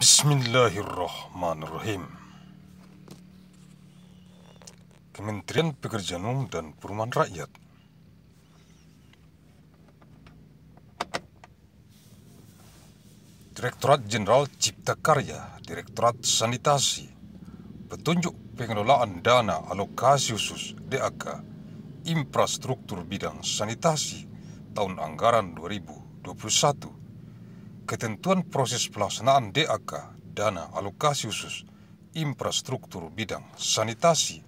Bismillahirrahmanirrahim. Kementerian Pekerjaan Umum dan Perumahan Rakyat Direktorat Jenderal Cipta Karya, Direktorat Sanitasi, Petunjuk Pengelolaan Dana Alokasi Khusus DAK, Infrastruktur Bidang Sanitasi tahun anggaran 2021 ketentuan proses pelaksanaan DAK dana alokasi khusus infrastruktur bidang sanitasi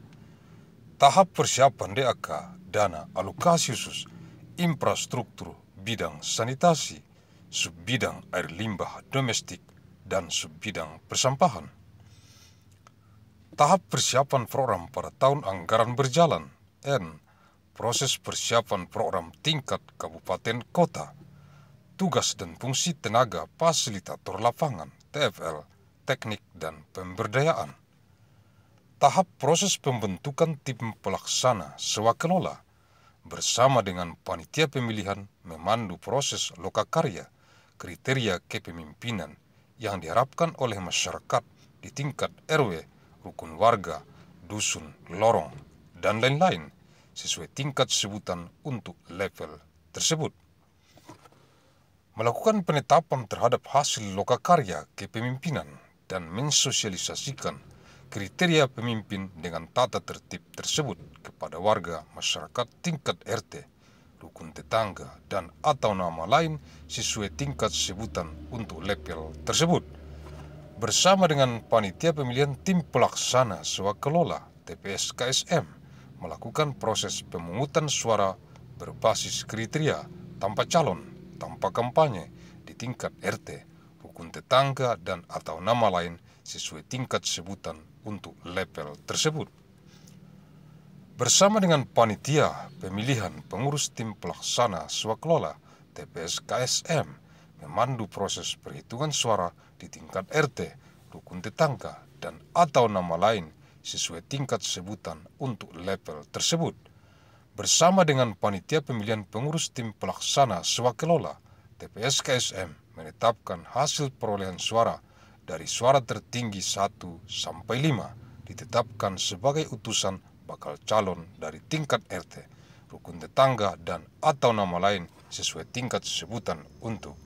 tahap persiapan DAK dana alokasi khusus infrastruktur bidang sanitasi subbidang air limbah domestik dan subbidang persampahan tahap persiapan program pada tahun anggaran berjalan n proses persiapan program tingkat kabupaten kota Tugas dan Fungsi Tenaga Fasilitator Lapangan TFL, Teknik dan Pemberdayaan. Tahap proses pembentukan tim pelaksana sewakelola bersama dengan panitia pemilihan memandu proses lokakarya, kriteria kepemimpinan yang diharapkan oleh masyarakat di tingkat RW, rukun warga, dusun, lorong, dan lain-lain sesuai tingkat sebutan untuk level tersebut melakukan penetapan terhadap hasil lokakarya kepemimpinan dan mensosialisasikan kriteria pemimpin dengan tata tertib tersebut kepada warga masyarakat tingkat RT, rukun tetangga, dan atau nama lain sesuai tingkat sebutan untuk level tersebut. Bersama dengan panitia pemilihan tim pelaksana swakelola TPS KSM melakukan proses pemungutan suara berbasis kriteria tanpa calon tanpa kampanye di tingkat RT, rukun tetangga, dan atau nama lain sesuai tingkat sebutan untuk level tersebut. Bersama dengan panitia pemilihan pengurus tim pelaksana swaklola TPS KSM memandu proses perhitungan suara di tingkat RT, rukun tetangga, dan atau nama lain sesuai tingkat sebutan untuk level tersebut bersama dengan Panitia Pemilihan Pengurus Tim Pelaksana Swakelola TPSKSM menetapkan hasil perolehan suara dari suara tertinggi 1 sampai 5 ditetapkan sebagai utusan bakal calon dari tingkat RT, rukun tetangga dan atau nama lain sesuai tingkat sebutan untuk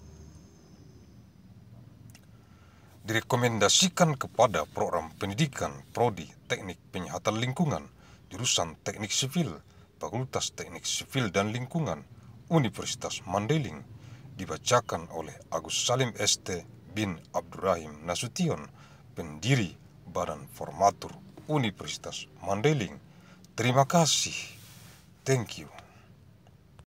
direkomendasikan kepada program pendidikan prodi teknik penyihatan lingkungan jurusan teknik sipil Fakultas Teknik Sipil dan Lingkungan Universitas Mandailing dibacakan oleh Agus Salim ST bin Abdurrahim Nasution, pendiri Badan Formatur Universitas Mandailing Terima kasih. Thank you.